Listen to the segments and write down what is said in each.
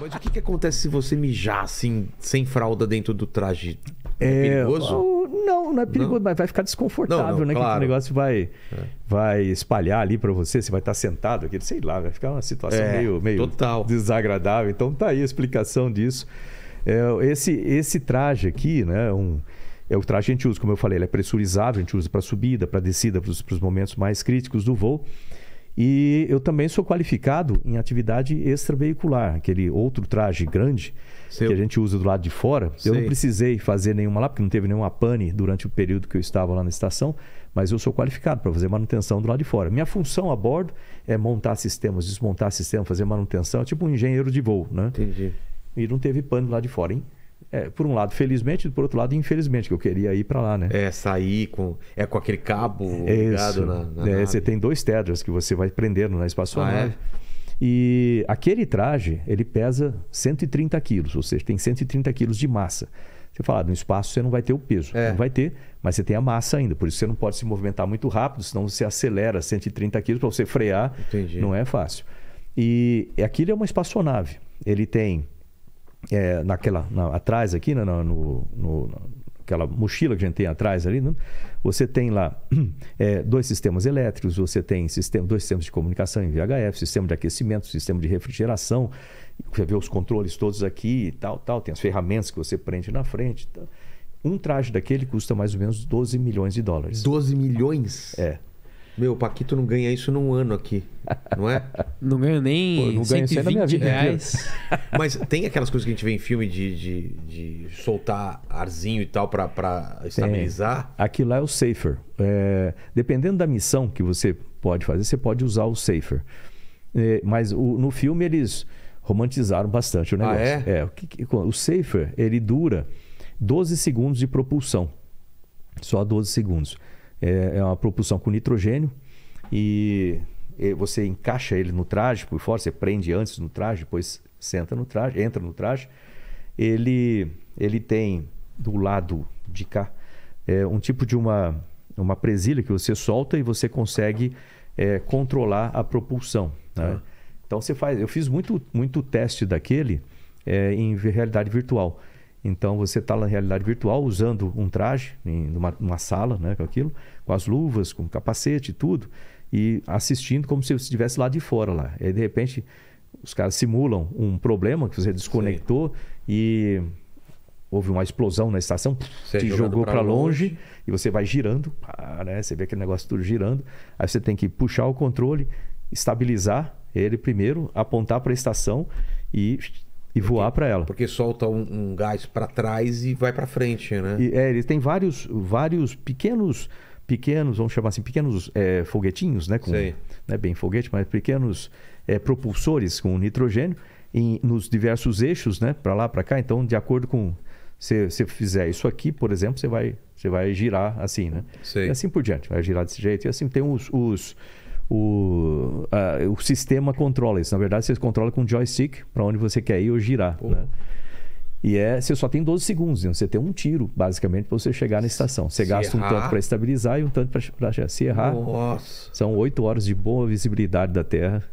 Mas o que, que acontece se você mijar assim, sem fralda dentro do traje? É, é perigoso? não, não é perigoso, não. mas vai ficar desconfortável, não, não, né? Claro. Que o negócio vai, é. vai espalhar ali para você, você vai estar tá sentado aqui, sei lá, vai ficar uma situação é, meio, meio total. desagradável. Então tá aí a explicação disso. É, esse, esse traje aqui, né? Um, é o traje que a gente usa, como eu falei, ele é pressurizável, a gente usa para subida, para descida, para os momentos mais críticos do voo. E eu também sou qualificado em atividade extraveicular, aquele outro traje grande Seu. que a gente usa do lado de fora. Sei. Eu não precisei fazer nenhuma lá, porque não teve nenhuma pane durante o período que eu estava lá na estação, mas eu sou qualificado para fazer manutenção do lado de fora. Minha função a bordo é montar sistemas, desmontar sistemas, fazer manutenção, é tipo um engenheiro de voo, né? Entendi. E não teve pane lá de fora, hein? É, por um lado, felizmente, e por outro lado, infelizmente, que eu queria ir para lá, né? É, sair com, é com aquele cabo ligado na, na é, Você tem dois tedras que você vai prendendo na né, espaçonave. Ah, é? E aquele traje, ele pesa 130 quilos, ou seja, tem 130 quilos de massa. Você fala, ah, no espaço você não vai ter o peso. É. Não vai ter, mas você tem a massa ainda. Por isso você não pode se movimentar muito rápido, senão você acelera 130 quilos para você frear. Entendi. Não é fácil. E aquilo é uma espaçonave. Ele tem é, naquela na, atrás aqui, né, no, no, no, naquela mochila que a gente tem atrás ali, né, você tem lá é, dois sistemas elétricos, você tem sistema, dois sistemas de comunicação em VHF, sistema de aquecimento, sistema de refrigeração, você vê os controles todos aqui e tal, tal, tem as ferramentas que você prende na frente. Tal. Um traje daquele custa mais ou menos 12 milhões de dólares. 12 milhões? É. Meu, o Paquito não ganha isso num ano aqui, não é? Não ganha nem Pô, não 120 reais. Mas tem aquelas coisas que a gente vê em filme de, de, de soltar arzinho e tal para estabilizar? É, aquilo lá é o safer. É, dependendo da missão que você pode fazer, você pode usar o safer. É, mas o, no filme eles romantizaram bastante o ah, negócio. Ah, é? é o, que, o safer, ele dura 12 segundos de propulsão. Só 12 segundos. É, é uma propulsão com nitrogênio e você encaixa ele no traje por fora, você prende antes no traje, depois senta no traje, entra no traje. Ele, ele tem do lado de cá é, um tipo de uma, uma presilha que você solta e você consegue é, controlar a propulsão. Né? Uhum. Então você faz. Eu fiz muito, muito teste daquele é, em realidade virtual. Então você está na realidade virtual usando um traje, em numa, sala, né, com aquilo, com as luvas, com o capacete e tudo, e assistindo como se você estivesse lá de fora lá. E de repente os caras simulam um problema que você desconectou Sim. e houve uma explosão na estação, você te jogou para longe, longe, e você vai girando, pá, né? Você vê aquele negócio tudo girando. Aí você tem que puxar o controle, estabilizar ele primeiro, apontar para a estação e e voar para ela. Porque solta um, um gás para trás e vai para frente, né? E, é, eles têm vários, vários pequenos, pequenos, vamos chamar assim, pequenos é, foguetinhos, né? Com, Sei. Né, bem foguete, mas pequenos é, propulsores com nitrogênio em, nos diversos eixos, né? Para lá, para cá. Então, de acordo com se você fizer isso aqui, por exemplo, você vai, você vai girar assim, né? Sei. E assim por diante, vai girar desse jeito. E assim tem os, os o, a, o sistema controla isso. Na verdade, você controla com joystick para onde você quer ir ou girar. Né? E é, você só tem 12 segundos, né? você tem um tiro, basicamente, para você chegar na estação. Você se gasta errar. um tanto para estabilizar e um tanto para chegar. Se errar, Nossa. são 8 horas de boa visibilidade da Terra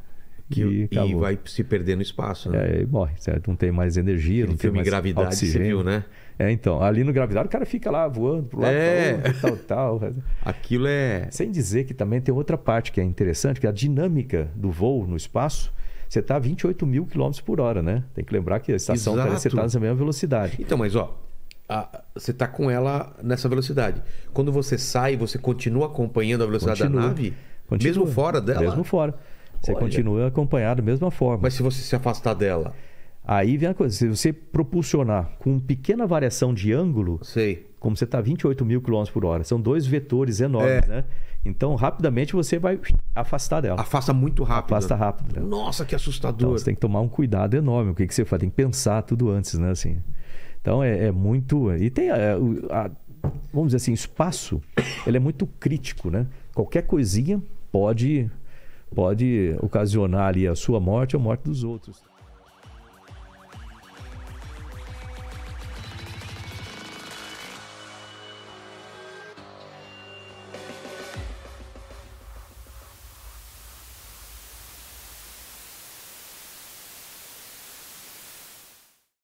que, e, e vai se perdendo espaço, né? É, e morre, certo? não tem mais energia, Aquele não tem mais gravidade, oxigênio. Viu, né? É, então, ali no gravidade o cara fica lá voando pro lado é. tal, tal, tal. Aquilo é. Sem dizer que também tem outra parte que é interessante, que é a dinâmica do voo no espaço você está a 28 mil quilômetros por hora, né? Tem que lembrar que a estação tá, você está nessa mesma velocidade. Então, mas ó, a, você está com ela nessa velocidade. Quando você sai, você continua acompanhando a velocidade continua, da nave, continua, mesmo fora dela? Mesmo fora. Você Olha. continua acompanhado da mesma forma. Mas se você se afastar dela? Aí vem a coisa, se você propulsionar com uma pequena variação de ângulo, Sei. como você está a 28 mil km por hora, são dois vetores enormes, é. né? Então, rapidamente você vai afastar dela. Afasta muito rápido. Afasta rápido. Né? Nossa, que assustador. Então, você tem que tomar um cuidado enorme. O que, que você faz? Tem que pensar tudo antes, né? Assim. Então, é, é muito... E tem, a, é, a, vamos dizer assim, espaço, ele é muito crítico, né? Qualquer coisinha pode pode ocasionar ali a sua morte ou a morte dos outros.